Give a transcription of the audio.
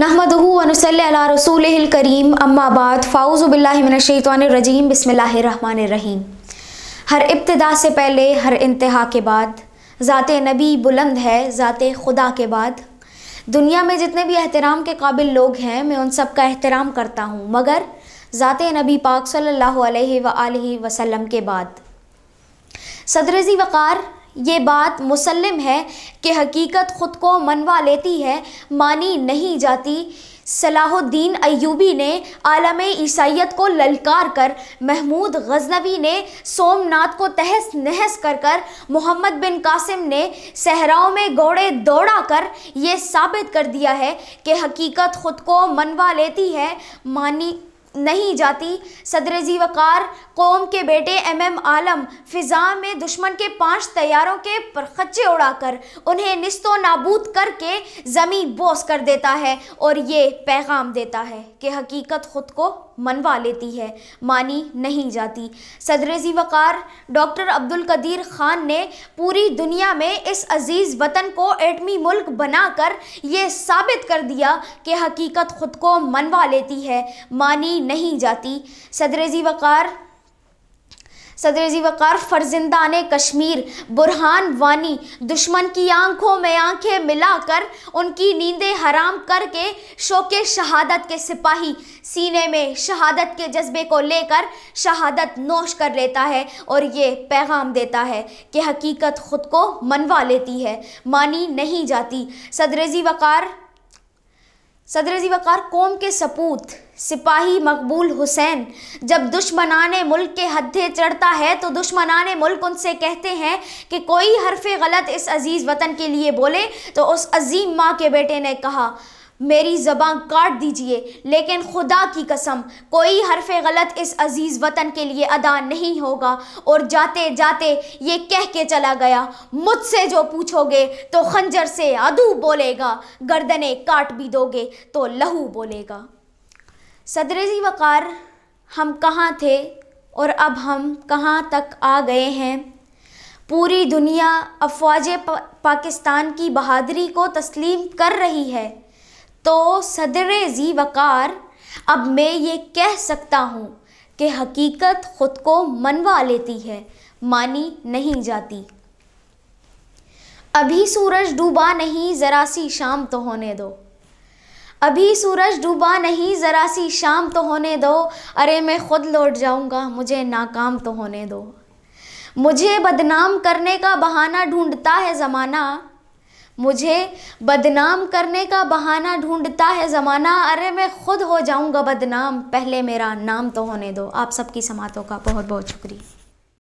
نحمده و رسوله اللہ اما بعد امّاد فاؤز من الشیطان الرجیم بسم اللہ الرحمن الرحیم ہر ابتدا سے پہلے ہر انتہا کے بعد ذات نبی بلند ہے ذات خدا کے بعد دنیا میں جتنے بھی احترام کے قابل لوگ ہیں میں ان سب کا احترام کرتا ہوں مگر ذات نبی پاک صلی اللہ علیہ وآلہ وسلم کے بعد صدر زی وقار یہ بات مسلم ہے کہ حقیقت خود کو منوا لیتی ہے مانی نہیں جاتی صلاح الدین ایوبی نے عالم عیسائیت کو للکار کر محمود غزنوی نے سوم کو تہس نہس کر محمد بن قاسم نے صحراؤں میں گوڑے دوڑا کر یہ ثابت کر دیا ہے کہ حقیقت خود کو منوا لیتی ہے مانی نہیں جاتی صدر زی جی وقار قوم کے بیٹے ایم ایم عالم فضا میں دشمن کے پانچ طیاروں کے پرخچے اڑا کر انہیں نست و نابود کر کے زمین بوس کر دیتا ہے اور یہ پیغام دیتا ہے کہ حقیقت خود کو منوا لیتی ہے مانی نہیں جاتی صدر زی جی وقار ڈاکٹر عبدالقدیر خان نے پوری دنیا میں اس عزیز وطن کو ایٹمی ملک بنا کر یہ ثابت کر دیا کہ حقیقت خود کو منوا لیتی ہے مانی نہیں جاتی صدر کشمیر برہان وانی دشمن کی آنکھوں میں آنکھیں ملا کر ان کی نیندیں حرام کر کے شوق شہادت کے سپاہی سینے میں شہادت کے جذبے کو لے کر شہادت نوش کر لیتا ہے اور یہ پیغام دیتا ہے کہ حقیقت خود کو منوا لیتی ہے مانی نہیں جاتی صدریزی وقار صدر وقار قوم کے سپوت سپاہی مقبول حسین جب دشمنان ملک کے حدے چڑھتا ہے تو دشمنان ملک ان سے کہتے ہیں کہ کوئی حرف غلط اس عزیز وطن کے لیے بولے تو اس عظیم ماں کے بیٹے نے کہا میری زبان کاٹ دیجئے لیکن خدا کی قسم کوئی حرف غلط اس عزیز وطن کے لیے ادا نہیں ہوگا اور جاتے جاتے یہ کہہ کے چلا گیا مجھ سے جو پوچھو گے تو خنجر سے عدو بولے گا گردنیں کاٹ بھی دو گے تو لہو بولے گا صدر زی وقار ہم کہاں تھے اور اب ہم کہاں تک آ گئے ہیں پوری دنیا افواج پاکستان کی بہادری کو تسلیم کر رہی ہے تو صدر ذی وقار اب میں یہ کہہ سکتا ہوں کہ حقیقت خود کو منوا لیتی ہے مانی نہیں جاتی ابھی سورج ڈوبا نہیں ذرا سی شام تو ہونے دو ابھی سورج ڈوبا نہیں ذرا سی شام تو ہونے دو ارے میں خود لوٹ جاؤں گا مجھے ناکام تو ہونے دو مجھے بدنام کرنے کا بہانہ ڈھونڈتا ہے زمانہ مجھے بدنام کرنے کا بہانہ ڈھونڈتا ہے زمانہ ارے میں خود ہو جاؤں گا بدنام پہلے میرا نام تو ہونے دو آپ سب کی سماعتوں کا بہت بہت شکریہ